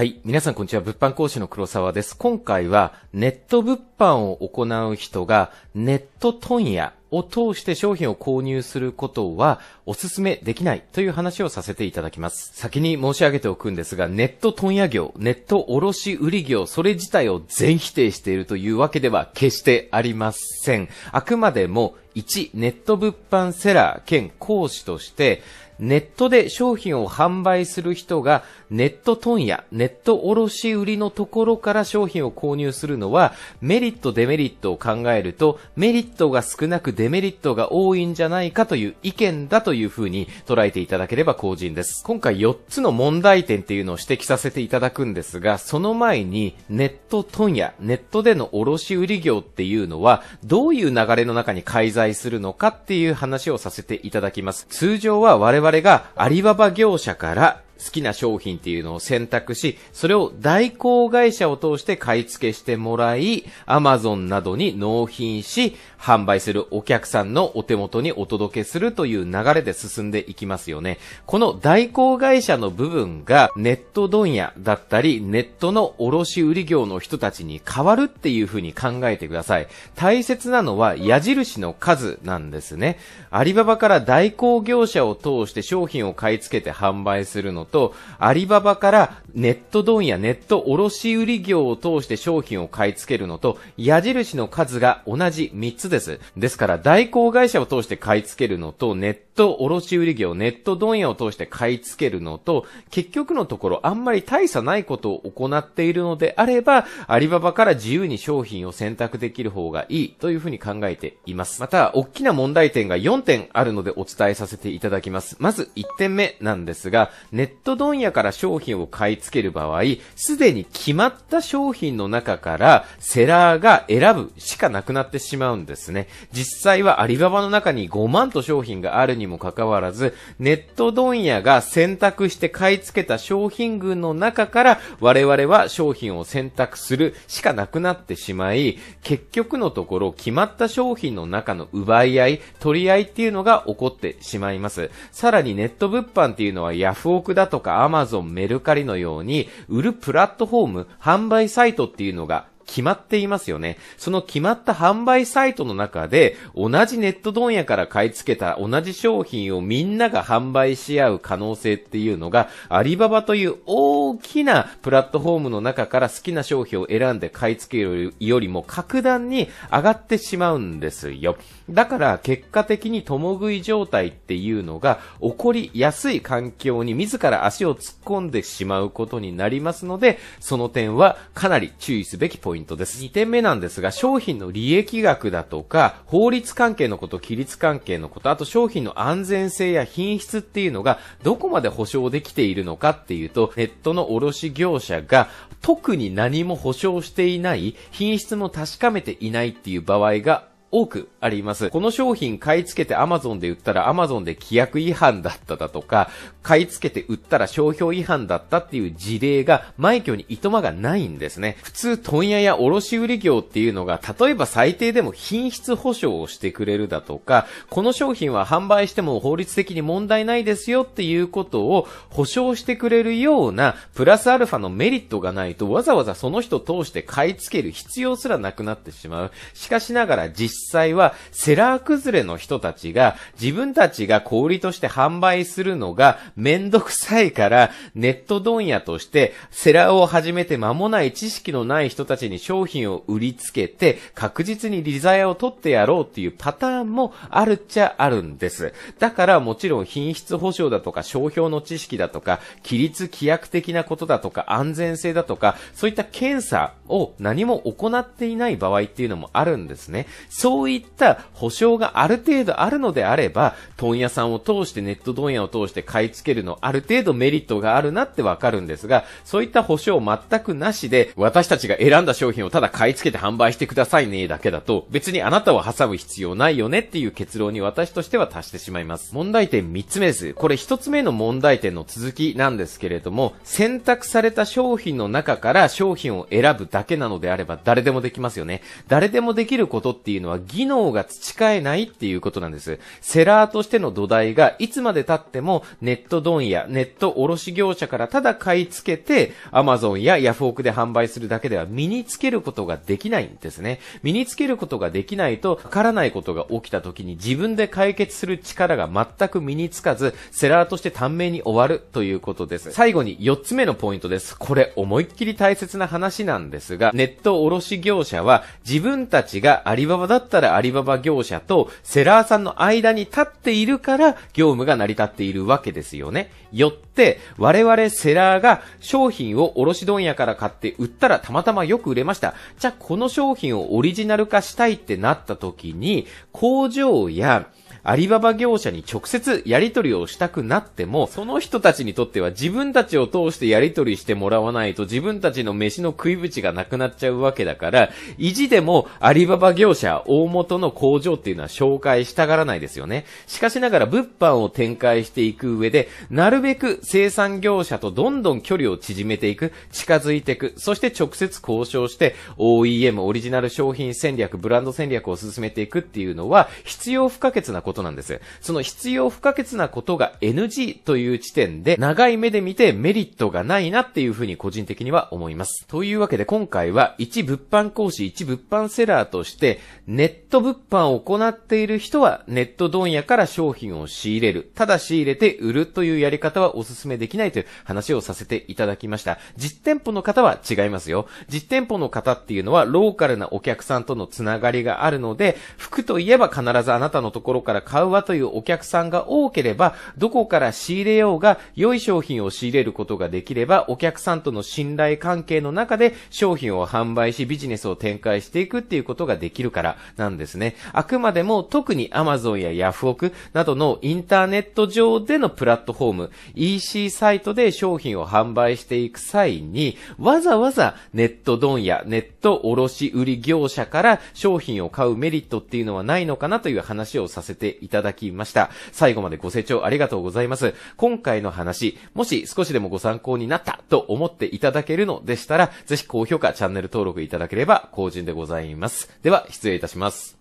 はい。皆さんこんにちは。物販講師の黒沢です。今回は、ネット物販を行う人が、ネット問屋を通して商品を購入することはお勧めできないという話をさせていただきます。先に申し上げておくんですが、ネット問屋業、ネット卸売業、それ自体を全否定しているというわけでは決してありません。あくまでも1、ネット物販セラー兼講師として、ネットで商品を販売する人がネット問屋、ネット卸売のところから商品を購入するのはメリットデメリットを考えるとメリットが少なくデメリットが多いんじゃないかという意見だというふうに捉えていただければ幸甚です。今回4つの問題点っていうのを指摘させていただくんですが、その前にネット問屋、ネットでの卸売業っていうのは、どういう流れの中に介在するのかっていう話をさせていただきます。通常は我々がアリババ業者から好きな商品っていうのを選択し、それを代行会社を通して買い付けしてもらい、Amazon などに納品し、販売するお客さんのお手元にお届けするという流れで進んでいきますよね。この代行会社の部分がネット問屋だったり、ネットの卸売業の人たちに変わるっていうふうに考えてください。大切なのは矢印の数なんですね。アリババから代行業者を通して商品を買い付けて販売するのと、アリババからネットドンやネット卸売業を通して商品を買い付けるのと、矢印の数が同じ3つです。ですから、代行会社を通して買い付けるのと、ネット卸売業、ネット問屋を通して買い付けるのと、結局のところあんまり大差ないことを行っているのであれば、アリババから自由に商品を選択できる方がいいというふうに考えています。また、大きな問題点が4点あるのでお伝えさせていただきます。まず1点目なんですが、ネッット問屋から商品を買い付ける場合、すでに決まった商品の中からセラーが選ぶしかなくなってしまうんですね。実際はアリババの中に5万と商品があるにもかかわらず、ネット問屋が選択して買い付けた商品群の中から我々は商品を選択するしかなくなってしまい、結局のところ決まった商品の中の奪い合い、取り合いっていうのが起こってしまいます。さらにネット物販っていうのはヤフオクだとか Amazon、メルカリのように、売るプラットフォーム、販売サイトっていうのが決まっていますよね。その決まった販売サイトの中で、同じネット問屋から買い付けた同じ商品をみんなが販売し合う可能性っていうのが、アリババという大きなプラットフォームの中から好きな商品を選んで買い付けるよりも格段に上がってしまうんですよ。だから結果的に共食い状態っていうのが起こりやすい環境に自ら足を突っ込んでしまうことになりますので、その点はかなり注意すべきポイントントです。2点目なんですが、商品の利益額だとか、法律関係のこと、規律関係のこと、あと商品の安全性や品質っていうのが、どこまで保証できているのかっていうと、ネットの卸業者が、特に何も保証していない、品質も確かめていないっていう場合が多くあります。この商品買い付けて Amazon で売ったら Amazon で規約違反だっただとか、買い付けて売ったら商標違反だったっていう事例が、枚挙にいとまがないんですね。普通、問屋や卸売業っていうのが、例えば最低でも品質保証をしてくれるだとか、この商品は販売しても法律的に問題ないですよっていうことを保証してくれるような、プラスアルファのメリットがないと、わざわざその人通して買い付ける必要すらなくなってしまう。しかしながら実際はセラー崩れの人たちが自分たちが小売りとして販売するのがめんどくさいからネット問屋としてセラーを始めて間もない知識のない人たちに商品を売りつけて確実に利ザやを取ってやろうっていうパターンもあるっちゃあるんです。だからもちろん品質保証だとか商標の知識だとか規律規約的なことだとか安全性だとかそういった検査を何も行っていない場合っていうのもあるんですね。そそういった保証がある程度あるのであれば、問屋さんを通して、ネット問屋を通して買い付けるの、ある程度メリットがあるなってわかるんですが、そういった保証全くなしで、私たちが選んだ商品をただ買い付けて販売してくださいね、だけだと、別にあなたを挟む必要ないよねっていう結論に私としては達してしまいます。問題点3つ目です。これ1つ目の問題点の続きなんですけれども、選択された商品の中から商品を選ぶだけなのであれば誰でもできますよね。誰でもできることっていうのは技能が培えないっていうことなんです。セラーとしての土台がいつまで経ってもネット問屋、ネット卸業者からただ買い付けて、アマゾンやヤフオクで販売するだけでは身につけることができないんですね。身につけることができないと、わからないことが起きた時に自分で解決する力が全く身につかず、セラーとして短命に終わるということです。最後に4つ目のポイントです。これ思いっきり大切な話なんですが、ネット卸業者は自分たちがアリババだっったらアリババ業者とセラーさんの間に立っているから業務が成り立っているわけですよね。よって、我々セラーが商品を卸問屋から買って売ったらたまたまよく売れました。じゃあこの商品をオリジナル化したいってなった時に、工場やアリババ業者に直接やり取りをしたくなっても、その人たちにとっては自分たちを通してやり取りしてもらわないと自分たちの飯の食い口がなくなっちゃうわけだから、意地でもアリババ業者、大元の工場っていうのは紹介したがらないですよね。しかしながら物販を展開していく上で、なるべく生産業者とどんどん距離を縮めていく、近づいていく、そして直接交渉して OEM、オリジナル商品戦略、ブランド戦略を進めていくっていうのは必要不可欠なことことなんです。その必要不可欠なことが NG という地点で、長い目で見てメリットがないなっていうふうに個人的には思います。というわけで今回は、一物販講師、一物販セラーとして、ネット物販を行っている人は、ネット問屋から商品を仕入れる。ただ仕入れて売るというやり方はお勧めできないという話をさせていただきました。実店舗の方は違いますよ。実店舗の方っていうのは、ローカルなお客さんとのつながりがあるので、服といえば必ずあなたのところからから買うわというお客さんが多ければ、どこから仕入れようが良い商品を仕入れることができれば、お客さんとの信頼関係の中で商品を販売しビジネスを展開していくっていうことができるからなんですね。あくまでも特に Amazon やヤフオクなどのインターネット上でのプラットフォーム、EC サイトで商品を販売していく際に、わざわざネットドンやネット卸売業者から商品を買うメリットっていうのはないのかなという話をさせてていただきました。最後までご清聴ありがとうございます。今回の話、もし少しでもご参考になったと思っていただけるのでしたら、ぜひ高評価、チャンネル登録いただければ幸甚でございます。では、失礼いたします。